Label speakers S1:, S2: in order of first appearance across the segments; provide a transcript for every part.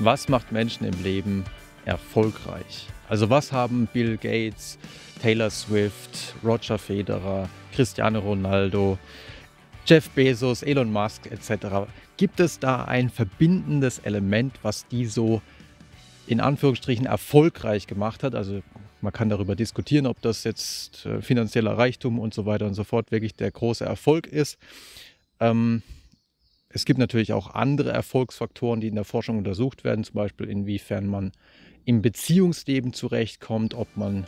S1: Was macht Menschen im Leben erfolgreich? Also was haben Bill Gates, Taylor Swift, Roger Federer, Cristiano Ronaldo, Jeff Bezos, Elon Musk etc. Gibt es da ein verbindendes Element, was die so in Anführungsstrichen erfolgreich gemacht hat? Also man kann darüber diskutieren, ob das jetzt äh, finanzieller Reichtum und so weiter und so fort wirklich der große Erfolg ist. Ähm, es gibt natürlich auch andere Erfolgsfaktoren, die in der Forschung untersucht werden, zum Beispiel inwiefern man im Beziehungsleben zurechtkommt, ob man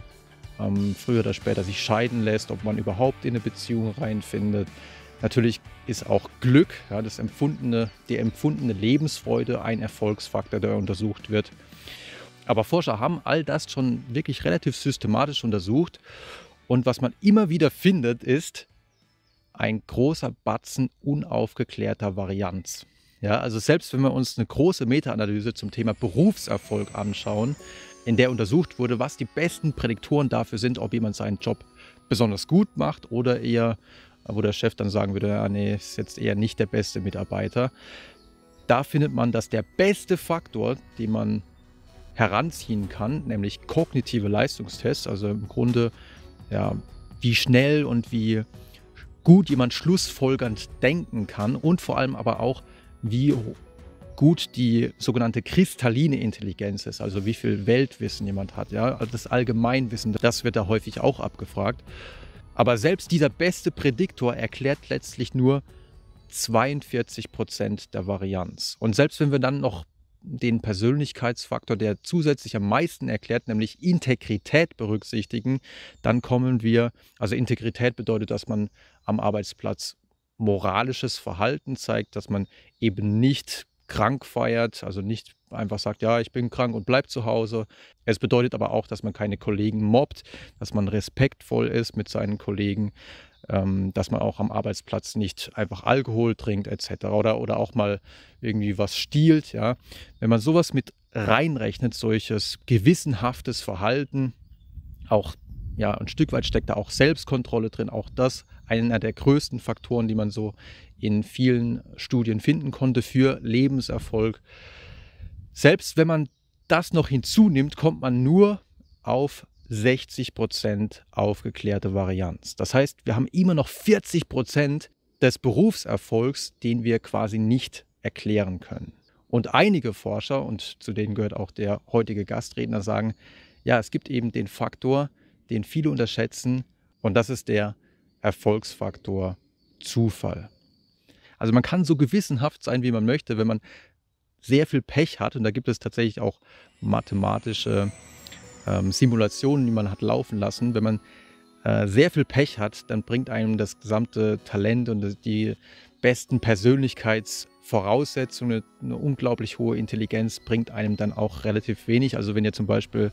S1: ähm, früher oder später sich scheiden lässt, ob man überhaupt in eine Beziehung reinfindet. Natürlich ist auch Glück, ja, das empfundene, die empfundene Lebensfreude ein Erfolgsfaktor, der untersucht wird. Aber Forscher haben all das schon wirklich relativ systematisch untersucht. Und was man immer wieder findet, ist, ein großer Batzen unaufgeklärter Varianz. Ja, also selbst wenn wir uns eine große Meta-Analyse zum Thema Berufserfolg anschauen, in der untersucht wurde, was die besten Prädiktoren dafür sind, ob jemand seinen Job besonders gut macht oder eher, wo der Chef dann sagen würde, ja, ah, nee, ist jetzt eher nicht der beste Mitarbeiter. Da findet man, dass der beste Faktor, den man heranziehen kann, nämlich kognitive Leistungstests, also im Grunde ja, wie schnell und wie gut jemand schlussfolgernd denken kann und vor allem aber auch, wie gut die sogenannte kristalline Intelligenz ist, also wie viel Weltwissen jemand hat, ja, also das Allgemeinwissen, das wird da häufig auch abgefragt. Aber selbst dieser beste Prädiktor erklärt letztlich nur 42 Prozent der Varianz. Und selbst wenn wir dann noch den Persönlichkeitsfaktor, der zusätzlich am meisten erklärt, nämlich Integrität berücksichtigen, dann kommen wir, also Integrität bedeutet, dass man am Arbeitsplatz moralisches Verhalten zeigt, dass man eben nicht krank feiert, also nicht einfach sagt, ja, ich bin krank und bleib zu Hause. Es bedeutet aber auch, dass man keine Kollegen mobbt, dass man respektvoll ist mit seinen Kollegen, ähm, dass man auch am Arbeitsplatz nicht einfach Alkohol trinkt etc. Oder, oder auch mal irgendwie was stiehlt. Ja? Wenn man sowas mit reinrechnet, solches gewissenhaftes Verhalten, auch ja, ein Stück weit steckt da auch Selbstkontrolle drin, auch das einer der größten Faktoren, die man so in vielen Studien finden konnte für Lebenserfolg. Selbst wenn man das noch hinzunimmt, kommt man nur auf 60 Prozent aufgeklärte Varianz. Das heißt, wir haben immer noch 40 Prozent des Berufserfolgs, den wir quasi nicht erklären können. Und einige Forscher, und zu denen gehört auch der heutige Gastredner, sagen, ja, es gibt eben den Faktor, den viele unterschätzen, und das ist der Erfolgsfaktor Zufall. Also man kann so gewissenhaft sein, wie man möchte, wenn man sehr viel Pech hat, und da gibt es tatsächlich auch mathematische ähm, Simulationen, die man hat laufen lassen, wenn man äh, sehr viel Pech hat, dann bringt einem das gesamte Talent und die besten Persönlichkeitsvoraussetzungen, eine, eine unglaublich hohe Intelligenz bringt einem dann auch relativ wenig. Also wenn ihr zum Beispiel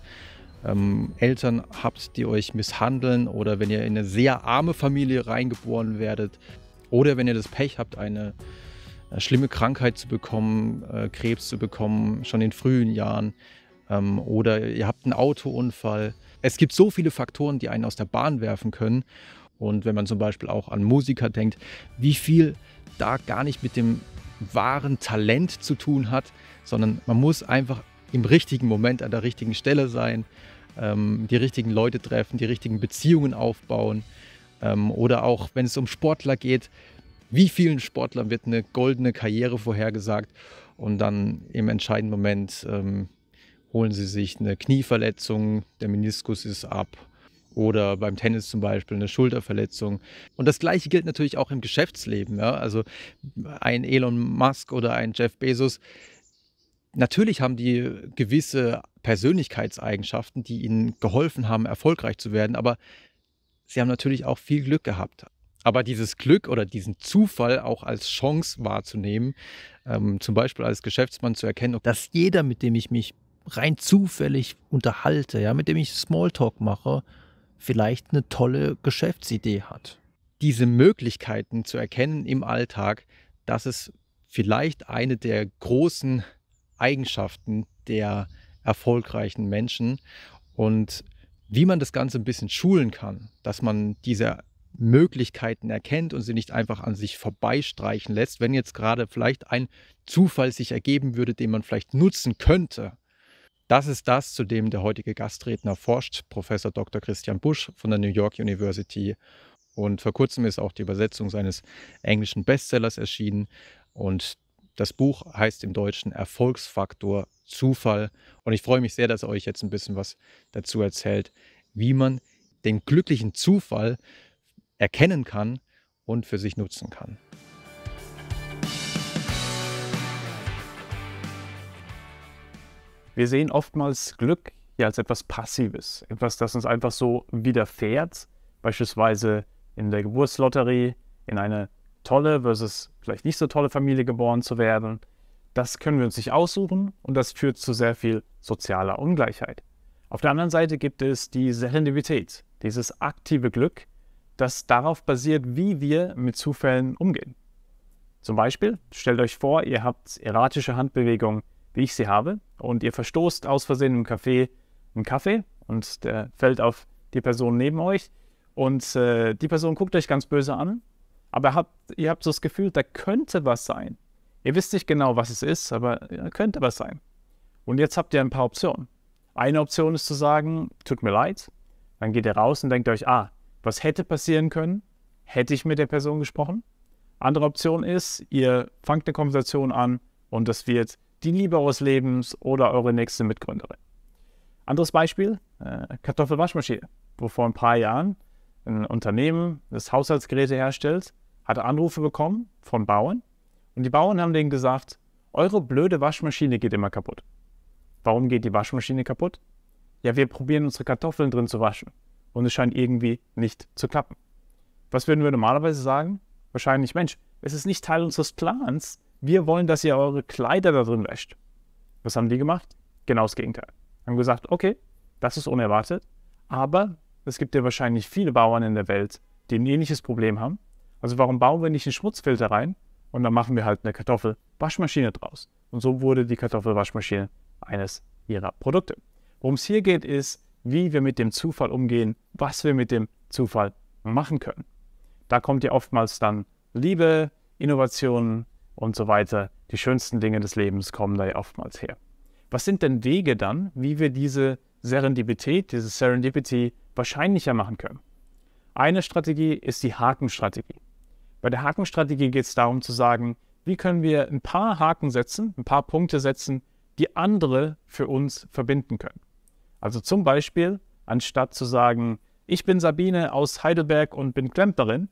S1: ähm, Eltern habt, die euch misshandeln oder wenn ihr in eine sehr arme Familie reingeboren werdet oder wenn ihr das Pech habt, eine äh, schlimme Krankheit zu bekommen, äh, Krebs zu bekommen, schon in frühen Jahren, ähm, oder ihr habt einen Autounfall. Es gibt so viele Faktoren, die einen aus der Bahn werfen können. Und wenn man zum Beispiel auch an Musiker denkt, wie viel da gar nicht mit dem wahren Talent zu tun hat, sondern man muss einfach im richtigen Moment an der richtigen Stelle sein, ähm, die richtigen Leute treffen, die richtigen Beziehungen aufbauen. Ähm, oder auch, wenn es um Sportler geht, wie vielen Sportlern wird eine goldene Karriere vorhergesagt und dann im entscheidenden Moment ähm, holen sie sich eine Knieverletzung, der Meniskus ist ab oder beim Tennis zum Beispiel eine Schulterverletzung. Und das Gleiche gilt natürlich auch im Geschäftsleben. Ja? Also ein Elon Musk oder ein Jeff Bezos, natürlich haben die gewisse Persönlichkeitseigenschaften, die ihnen geholfen haben, erfolgreich zu werden, aber sie haben natürlich auch viel Glück gehabt. Aber dieses Glück oder diesen Zufall auch als Chance wahrzunehmen, ähm, zum Beispiel als Geschäftsmann zu erkennen, dass jeder, mit dem ich mich rein zufällig unterhalte, ja, mit dem ich Smalltalk mache, vielleicht eine tolle Geschäftsidee hat. Diese Möglichkeiten zu erkennen im Alltag, das ist vielleicht eine der großen Eigenschaften der erfolgreichen Menschen. Und wie man das Ganze ein bisschen schulen kann, dass man diese Möglichkeiten erkennt und sie nicht einfach an sich vorbeistreichen lässt, wenn jetzt gerade vielleicht ein Zufall sich ergeben würde, den man vielleicht nutzen könnte, das ist das, zu dem der heutige Gastredner forscht, Professor Dr. Christian Busch von der New York University. Und vor kurzem ist auch die Übersetzung seines englischen Bestsellers erschienen. Und das Buch heißt im Deutschen Erfolgsfaktor Zufall. Und ich freue mich sehr, dass er euch jetzt ein bisschen was dazu erzählt, wie man den glücklichen Zufall erkennen kann und für sich nutzen kann.
S2: Wir sehen oftmals Glück ja als etwas Passives, etwas, das uns einfach so widerfährt, beispielsweise in der Geburtslotterie, in eine tolle versus vielleicht nicht so tolle Familie geboren zu werden. Das können wir uns nicht aussuchen und das führt zu sehr viel sozialer Ungleichheit. Auf der anderen Seite gibt es die Serendipität, dieses aktive Glück, das darauf basiert, wie wir mit Zufällen umgehen. Zum Beispiel stellt euch vor, ihr habt erratische Handbewegungen wie ich sie habe, und ihr verstoßt aus Versehen im Café einen Kaffee und der fällt auf die Person neben euch und äh, die Person guckt euch ganz böse an, aber habt, ihr habt so das Gefühl, da könnte was sein. Ihr wisst nicht genau, was es ist, aber ja, könnte was sein. Und jetzt habt ihr ein paar Optionen. Eine Option ist zu sagen, tut mir leid, dann geht ihr raus und denkt euch, ah, was hätte passieren können? Hätte ich mit der Person gesprochen? Andere Option ist, ihr fangt eine Konversation an und das wird die Liebe eures Lebens oder eure nächste Mitgründerin. Anderes Beispiel, äh, Kartoffelwaschmaschine, wo vor ein paar Jahren ein Unternehmen, das Haushaltsgeräte herstellt, hat Anrufe bekommen von Bauern und die Bauern haben denen gesagt, eure blöde Waschmaschine geht immer kaputt. Warum geht die Waschmaschine kaputt? Ja, wir probieren unsere Kartoffeln drin zu waschen und es scheint irgendwie nicht zu klappen. Was würden wir normalerweise sagen? Wahrscheinlich, Mensch, es ist nicht Teil unseres Plans, wir wollen, dass ihr eure Kleider da drin wäscht. Was haben die gemacht? Genau das Gegenteil. Haben gesagt, okay, das ist unerwartet, aber es gibt ja wahrscheinlich viele Bauern in der Welt, die ein ähnliches Problem haben. Also warum bauen wir nicht einen Schmutzfilter rein und dann machen wir halt eine Kartoffelwaschmaschine draus. Und so wurde die Kartoffelwaschmaschine eines ihrer Produkte. Worum es hier geht, ist, wie wir mit dem Zufall umgehen, was wir mit dem Zufall machen können. Da kommt ja oftmals dann Liebe, Innovationen, und so weiter. Die schönsten Dinge des Lebens kommen da ja oftmals her. Was sind denn Wege dann, wie wir diese Serendipität, diese Serendipity wahrscheinlicher machen können? Eine Strategie ist die Hakenstrategie. Bei der Hakenstrategie geht es darum zu sagen, wie können wir ein paar Haken setzen, ein paar Punkte setzen, die andere für uns verbinden können. Also zum Beispiel, anstatt zu sagen, ich bin Sabine aus Heidelberg und bin Klempnerin,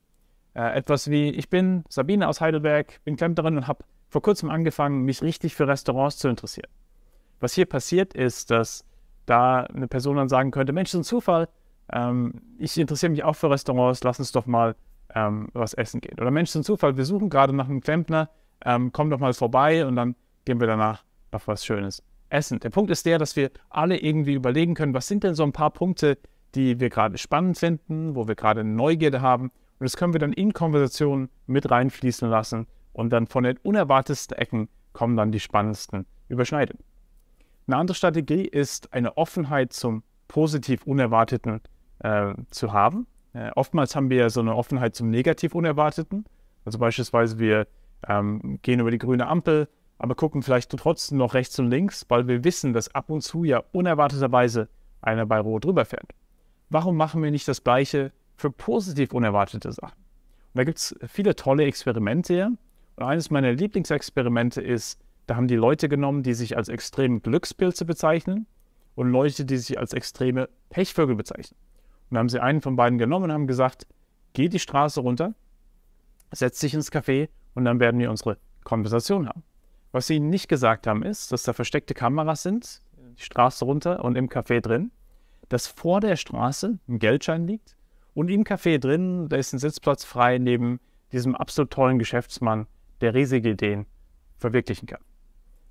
S2: äh, etwas wie, ich bin Sabine aus Heidelberg, bin Klempnerin und habe vor kurzem angefangen, mich richtig für Restaurants zu interessieren. Was hier passiert ist, dass da eine Person dann sagen könnte, Mensch, das ist ein Zufall, ähm, ich interessiere mich auch für Restaurants, lass uns doch mal ähm, was essen gehen. Oder Mensch, das ist ein Zufall, wir suchen gerade nach einem Klempner, ähm, komm doch mal vorbei und dann gehen wir danach noch was Schönes essen. Der Punkt ist der, dass wir alle irgendwie überlegen können, was sind denn so ein paar Punkte, die wir gerade spannend finden, wo wir gerade Neugierde haben und das können wir dann in Konversationen mit reinfließen lassen und dann von den unerwartesten Ecken kommen dann die spannendsten Überschneidungen. Eine andere Strategie ist, eine Offenheit zum positiv Unerwarteten äh, zu haben. Äh, oftmals haben wir ja so eine Offenheit zum negativ Unerwarteten. Also beispielsweise wir ähm, gehen über die grüne Ampel, aber gucken vielleicht trotzdem noch rechts und links, weil wir wissen, dass ab und zu ja unerwarteterweise einer bei Rot fährt. Warum machen wir nicht das Gleiche für positiv unerwartete Sachen. Und da gibt es viele tolle Experimente. Und eines meiner Lieblingsexperimente ist, da haben die Leute genommen, die sich als extreme Glückspilze bezeichnen und Leute, die sich als extreme Pechvögel bezeichnen. Und da haben sie einen von beiden genommen und haben gesagt, geh die Straße runter, setz dich ins Café und dann werden wir unsere Konversation haben. Was sie ihnen nicht gesagt haben, ist, dass da versteckte Kameras sind, die Straße runter und im Café drin, dass vor der Straße ein Geldschein liegt und im Café drin, da ist ein Sitzplatz frei neben diesem absolut tollen Geschäftsmann, der riesige Ideen verwirklichen kann.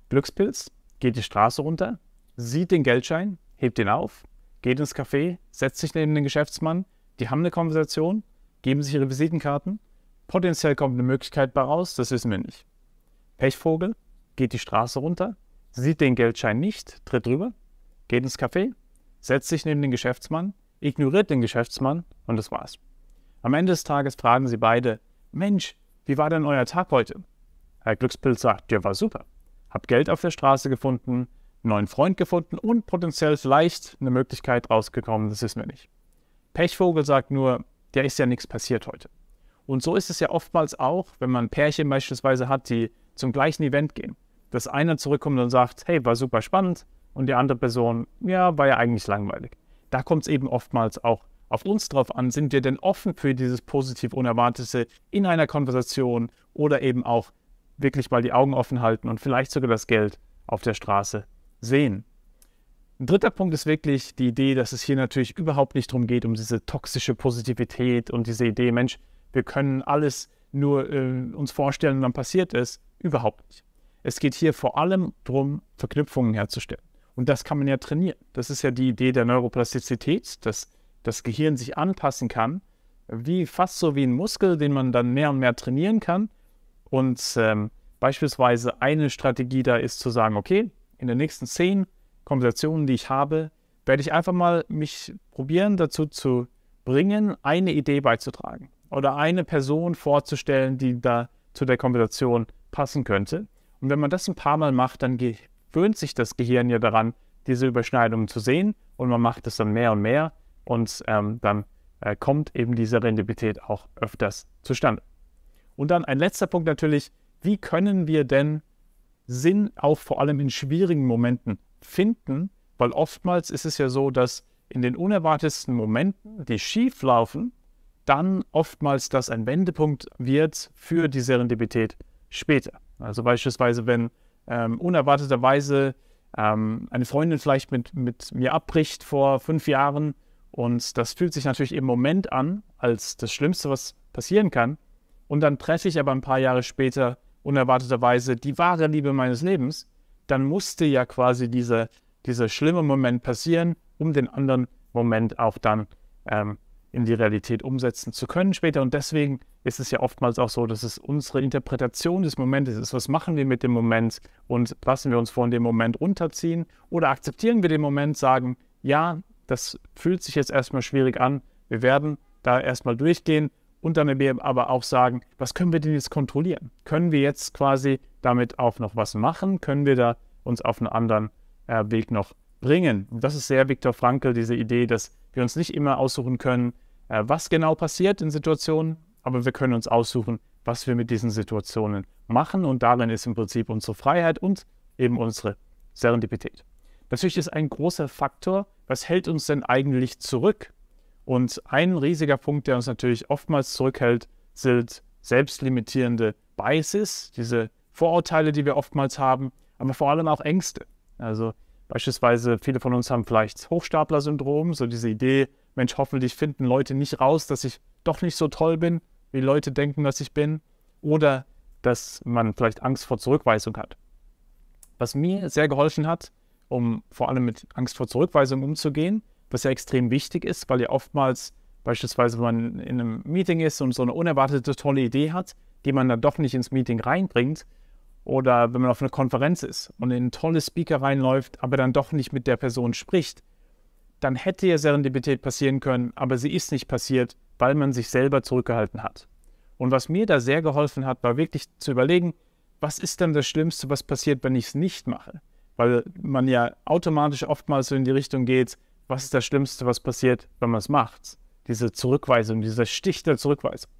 S2: Glückspilz geht die Straße runter, sieht den Geldschein, hebt ihn auf, geht ins Café, setzt sich neben den Geschäftsmann, die haben eine Konversation, geben sich ihre Visitenkarten, potenziell kommt eine Möglichkeit bei raus, das wissen wir nicht. Pechvogel geht die Straße runter, sieht den Geldschein nicht, tritt drüber, geht ins Café, setzt sich neben den Geschäftsmann, ignoriert den Geschäftsmann und das war's. Am Ende des Tages fragen sie beide, Mensch, wie war denn euer Tag heute? Herr Glückspilz sagt, der war super. Hab Geld auf der Straße gefunden, einen neuen Freund gefunden und potenziell vielleicht eine Möglichkeit rausgekommen, das wissen wir nicht. Pechvogel sagt nur, der ist ja nichts passiert heute. Und so ist es ja oftmals auch, wenn man Pärchen beispielsweise hat, die zum gleichen Event gehen, dass einer zurückkommt und sagt, hey, war super spannend und die andere Person, ja, war ja eigentlich langweilig da kommt es eben oftmals auch auf uns drauf an. Sind wir denn offen für dieses positiv Unerwartete in einer Konversation oder eben auch wirklich mal die Augen offen halten und vielleicht sogar das Geld auf der Straße sehen? Ein dritter Punkt ist wirklich die Idee, dass es hier natürlich überhaupt nicht darum geht, um diese toxische Positivität und diese Idee, Mensch, wir können alles nur äh, uns vorstellen und dann passiert es. Überhaupt nicht. Es geht hier vor allem darum, Verknüpfungen herzustellen. Und das kann man ja trainieren. Das ist ja die Idee der Neuroplastizität, dass das Gehirn sich anpassen kann, wie fast so wie ein Muskel, den man dann mehr und mehr trainieren kann. Und ähm, beispielsweise eine Strategie da ist zu sagen, okay, in den nächsten zehn Konversationen, die ich habe, werde ich einfach mal mich probieren, dazu zu bringen, eine Idee beizutragen oder eine Person vorzustellen, die da zu der Konversation passen könnte. Und wenn man das ein paar Mal macht, dann gewöhnt sich das Gehirn ja daran, diese Überschneidungen zu sehen und man macht es dann mehr und mehr und ähm, dann äh, kommt eben diese Rendibilität auch öfters zustande. Und dann ein letzter Punkt natürlich, wie können wir denn Sinn auch vor allem in schwierigen Momenten finden? Weil oftmals ist es ja so, dass in den unerwartetsten Momenten, die schief laufen, dann oftmals das ein Wendepunkt wird für die Serendipität später. Also beispielsweise, wenn ähm, unerwarteterweise ähm, eine Freundin vielleicht mit, mit mir abbricht vor fünf Jahren. Und das fühlt sich natürlich im Moment an als das Schlimmste, was passieren kann. Und dann treffe ich aber ein paar Jahre später unerwarteterweise die wahre Liebe meines Lebens. Dann musste ja quasi dieser, dieser schlimme Moment passieren, um den anderen Moment auch dann ähm, in die Realität umsetzen zu können später. Und deswegen ist es ja oftmals auch so, dass es unsere Interpretation des Momentes ist. Was machen wir mit dem Moment und lassen wir uns von dem Moment runterziehen oder akzeptieren wir den Moment, sagen, ja, das fühlt sich jetzt erstmal schwierig an, wir werden da erstmal durchgehen und dann aber auch sagen, was können wir denn jetzt kontrollieren? Können wir jetzt quasi damit auch noch was machen? Können wir da uns auf einen anderen äh, Weg noch bringen? Und das ist sehr Viktor Frankl, diese Idee, dass wir uns nicht immer aussuchen können, äh, was genau passiert in Situationen, aber wir können uns aussuchen, was wir mit diesen Situationen machen. Und darin ist im Prinzip unsere Freiheit und eben unsere Serendipität. Natürlich ist ein großer Faktor, was hält uns denn eigentlich zurück? Und ein riesiger Punkt, der uns natürlich oftmals zurückhält, sind selbstlimitierende Biases, diese Vorurteile, die wir oftmals haben, aber vor allem auch Ängste. Also beispielsweise viele von uns haben vielleicht Hochstapler-Syndrom, so diese Idee, Mensch, hoffentlich finden Leute nicht raus, dass ich doch nicht so toll bin, wie Leute denken, dass ich bin. Oder dass man vielleicht Angst vor Zurückweisung hat. Was mir sehr geholfen hat, um vor allem mit Angst vor Zurückweisung umzugehen, was ja extrem wichtig ist, weil ja oftmals beispielsweise, wenn man in einem Meeting ist und so eine unerwartete tolle Idee hat, die man dann doch nicht ins Meeting reinbringt, oder wenn man auf einer Konferenz ist und in ein tolles Speaker reinläuft, aber dann doch nicht mit der Person spricht, dann hätte ja Serendipität passieren können, aber sie ist nicht passiert, weil man sich selber zurückgehalten hat. Und was mir da sehr geholfen hat, war wirklich zu überlegen, was ist denn das Schlimmste, was passiert, wenn ich es nicht mache? Weil man ja automatisch oftmals so in die Richtung geht, was ist das Schlimmste, was passiert, wenn man es macht? Diese Zurückweisung, dieser Stich der Zurückweisung.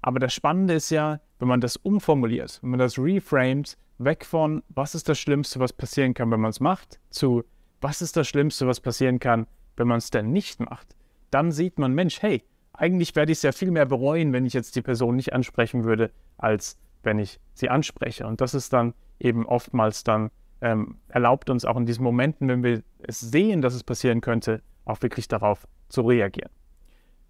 S2: Aber das Spannende ist ja, wenn man das umformuliert, wenn man das reframed, weg von, was ist das Schlimmste, was passieren kann, wenn man es macht, zu, was ist das Schlimmste, was passieren kann, wenn man es denn nicht macht? Dann sieht man, Mensch, hey, eigentlich werde ich es ja viel mehr bereuen, wenn ich jetzt die Person nicht ansprechen würde, als wenn ich sie anspreche. Und das ist dann eben oftmals dann ähm, erlaubt uns auch in diesen Momenten, wenn wir es sehen, dass es passieren könnte, auch wirklich darauf zu reagieren.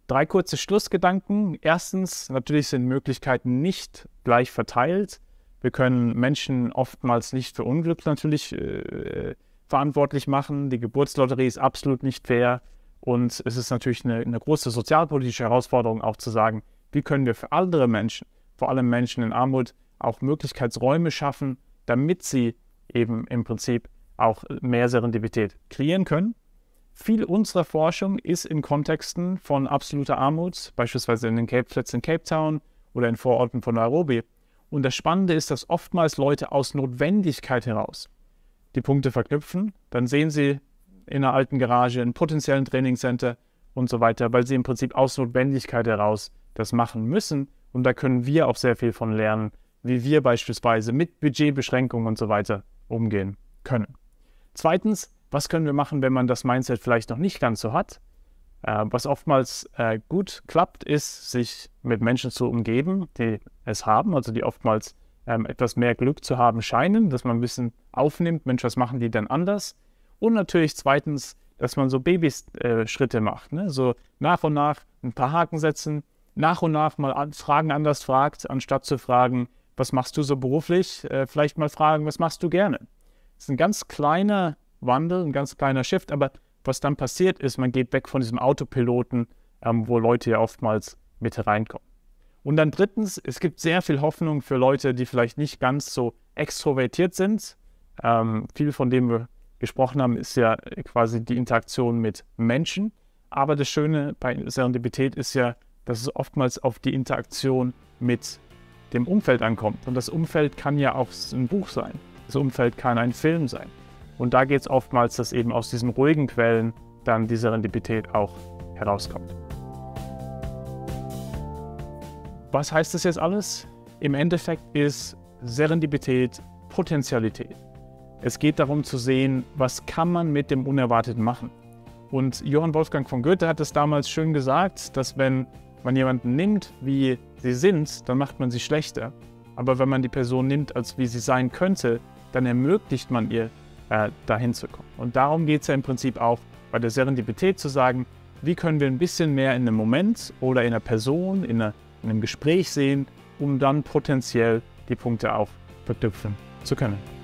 S2: Drei kurze Schlussgedanken. Erstens, natürlich sind Möglichkeiten nicht gleich verteilt. Wir können Menschen oftmals nicht für Unglück natürlich äh, äh verantwortlich machen. Die Geburtslotterie ist absolut nicht fair. Und es ist natürlich eine, eine große sozialpolitische Herausforderung, auch zu sagen, wie können wir für andere Menschen, vor allem Menschen in Armut, auch Möglichkeitsräume schaffen, damit sie eben im Prinzip auch mehr Serendipität kreieren können. Viel unserer Forschung ist in Kontexten von absoluter Armut, beispielsweise in den Cape Flats in Cape Town oder in Vororten von Nairobi. Und das Spannende ist, dass oftmals Leute aus Notwendigkeit heraus die Punkte verknüpfen. Dann sehen Sie in einer alten Garage einen potenziellen Trainingscenter und so weiter, weil Sie im Prinzip aus Notwendigkeit heraus das machen müssen. Und da können wir auch sehr viel von lernen, wie wir beispielsweise mit Budgetbeschränkungen und so weiter umgehen können. Zweitens, was können wir machen, wenn man das Mindset vielleicht noch nicht ganz so hat? Äh, was oftmals äh, gut klappt, ist, sich mit Menschen zu umgeben, die es haben, also die oftmals ähm, etwas mehr Glück zu haben scheinen, dass man ein bisschen aufnimmt, Mensch, was machen die denn anders? Und natürlich zweitens, dass man so Babyschritte äh, macht, ne? so nach und nach ein paar Haken setzen, nach und nach mal an, Fragen anders fragt, anstatt zu fragen, was machst du so beruflich? Äh, vielleicht mal fragen, was machst du gerne? Das ist ein ganz kleiner Wandel, ein ganz kleiner Shift, aber was dann passiert ist, man geht weg von diesem Autopiloten, ähm, wo Leute ja oftmals mit hereinkommen. Und dann drittens, es gibt sehr viel Hoffnung für Leute, die vielleicht nicht ganz so extrovertiert sind. Ähm, viel von dem wir gesprochen haben, ist ja quasi die Interaktion mit Menschen. Aber das Schöne bei Serendipität ist ja, dass es oftmals auf die Interaktion mit dem Umfeld ankommt. Und das Umfeld kann ja auch ein Buch sein. Das Umfeld kann ein Film sein. Und da geht es oftmals, dass eben aus diesen ruhigen Quellen dann die Serendipität auch herauskommt. Was heißt das jetzt alles? Im Endeffekt ist Serendipität Potentialität. Es geht darum zu sehen, was kann man mit dem Unerwarteten machen. Und Johann Wolfgang von Goethe hat es damals schön gesagt, dass wenn man jemanden nimmt, wie sie sind, dann macht man sie schlechter. Aber wenn man die Person nimmt, als wie sie sein könnte, dann ermöglicht man ihr, äh, dahin zu kommen. Und darum geht es ja im Prinzip auch bei der Serendipität zu sagen, wie können wir ein bisschen mehr in einem Moment oder in einer Person, in einer in einem Gespräch sehen, um dann potenziell die Punkte auch verknüpfen zu können.